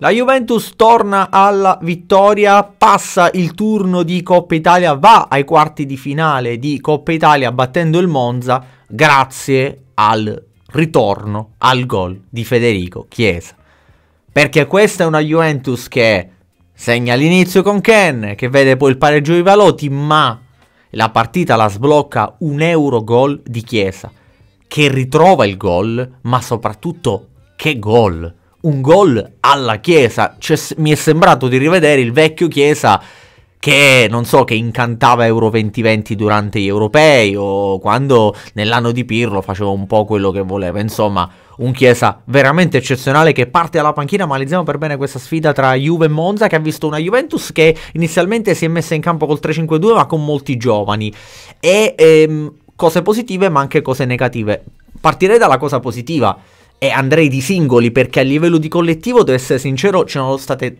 La Juventus torna alla vittoria, passa il turno di Coppa Italia, va ai quarti di finale di Coppa Italia battendo il Monza grazie al ritorno al gol di Federico Chiesa. Perché questa è una Juventus che segna l'inizio con Ken, che vede poi il pareggio di Valotti, ma la partita la sblocca un euro gol di Chiesa, che ritrova il gol, ma soprattutto che gol! un gol alla Chiesa. Cioè, mi è sembrato di rivedere il vecchio Chiesa che, non so, che incantava Euro 2020 durante gli europei o quando nell'anno di Pirlo faceva un po' quello che voleva. Insomma, un Chiesa veramente eccezionale che parte dalla panchina. Ma analizziamo per bene questa sfida tra Juve e Monza che ha visto una Juventus che inizialmente si è messa in campo col 3-5-2 ma con molti giovani. E ehm, cose positive ma anche cose negative. Partirei dalla cosa positiva e andrei di singoli perché a livello di collettivo, devo essere sincero, c'erano state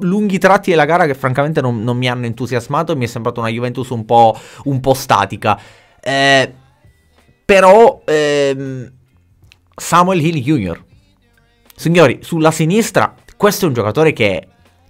lunghi tratti della gara che francamente non, non mi hanno entusiasmato e mi è sembrata una Juventus un po', un po statica. Eh, però ehm, Samuel Hill Jr. Signori, sulla sinistra questo è un giocatore che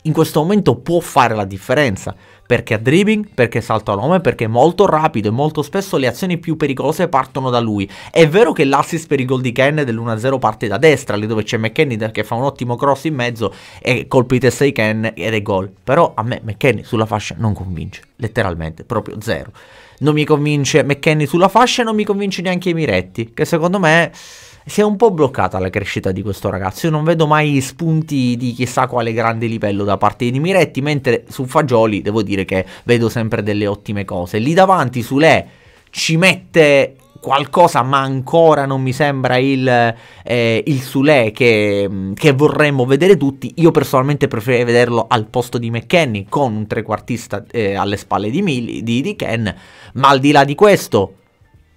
in questo momento può fare la differenza perché ha dribbling, perché salta nome, perché è molto rapido e molto spesso le azioni più pericolose partono da lui. È vero che l'assist per il gol di Ken dell'1-0 parte da destra, lì dove c'è McKenny che fa un ottimo cross in mezzo e colpi di testa di Ken ed è gol. Però a me McKenny sulla fascia non convince, letteralmente, proprio zero. Non mi convince McKenny sulla fascia e non mi convince neanche i Miretti, che secondo me si è un po' bloccata la crescita di questo ragazzo. Io non vedo mai spunti di chissà quale grande livello da parte di Miretti, mentre su Fagioli devo dire che vedo sempre delle ottime cose. Lì davanti su Le ci mette qualcosa, ma ancora non mi sembra il, eh, il Sule che, mm, che, vorremmo vedere tutti. Io personalmente preferirei vederlo al posto di McKenny con un trequartista eh, alle spalle di, Mil- di, di Ken, ma al di là di questo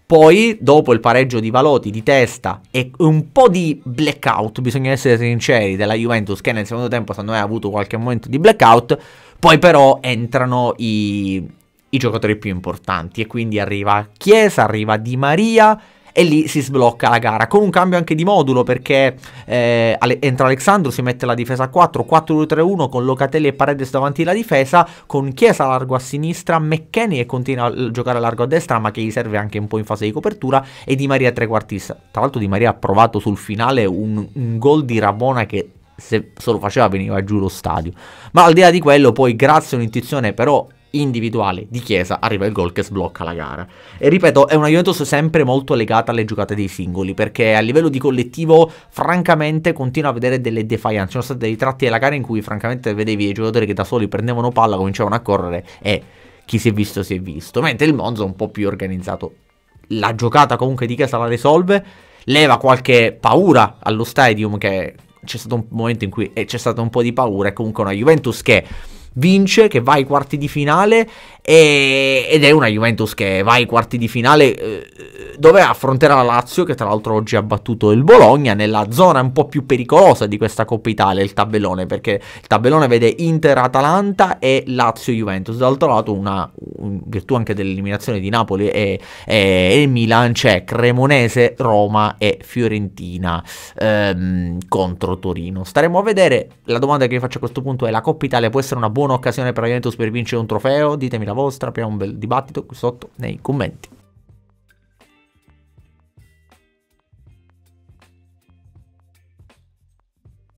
poi, dopo il pareggio di Valoti di testa e un po' di blackout, bisogna essere sinceri, della Juventus, che nel secondo tempo, secondo me, ha avuto qualche momento di blackout. Poi, però, entrano i, i giocatori più importanti. E quindi arriva Chiesa, arriva Di Maria e lì si sblocca la gara con un cambio anche di modulo perché eh, entra Alexandro, si mette la difesa a 4, 4-2-3-1 con Locatelli e Paredes davanti alla difesa, con Chiesa largo a sinistra, McKenny e continua a giocare largo a destra ma che gli serve anche un po' in fase di copertura e Di Maria trequartista. Tra l'altro Di Maria ha provato sul finale un, un gol di Rabona che se solo faceva veniva giù lo stadio. Ma al di là di quello, poi grazie a un'intuizione però individuale di Chiesa arriva il gol che sblocca la gara. E ripeto, è una Juventus sempre molto legata alle giocate dei singoli, perché a livello di collettivo, francamente, continua a vedere delle defiance. Ci sono stati dei tratti della gara in cui, francamente, vedevi i giocatori che da soli prendevano palla, cominciavano a correre e chi si è visto si è visto. Mentre il Monza è un po' più organizzato. La giocata comunque di Chiesa la risolve, leva qualche paura allo stadium che c'è stato un momento in cui eh, c'è stata un po' di paura È comunque una Juventus che vince, che va ai quarti di finale e, ed è una Juventus che va ai quarti di finale eh, dove affronterà la Lazio, che tra l'altro oggi ha battuto il Bologna, nella zona un po' più pericolosa di questa Coppa Italia, il tabellone, perché il tabellone vede Inter-Atalanta e Lazio-Juventus. D'altro lato, una, in virtù anche dell'eliminazione di Napoli e, e, e Milan, c'è Cremonese, Roma e Fiorentina ehm, contro Torino. Staremo a vedere, la domanda che vi faccio a questo punto è la Coppa Italia può essere una buona occasione per la Juventus per vincere un trofeo? Ditemi la vostra, apriamo un bel dibattito qui sotto nei commenti.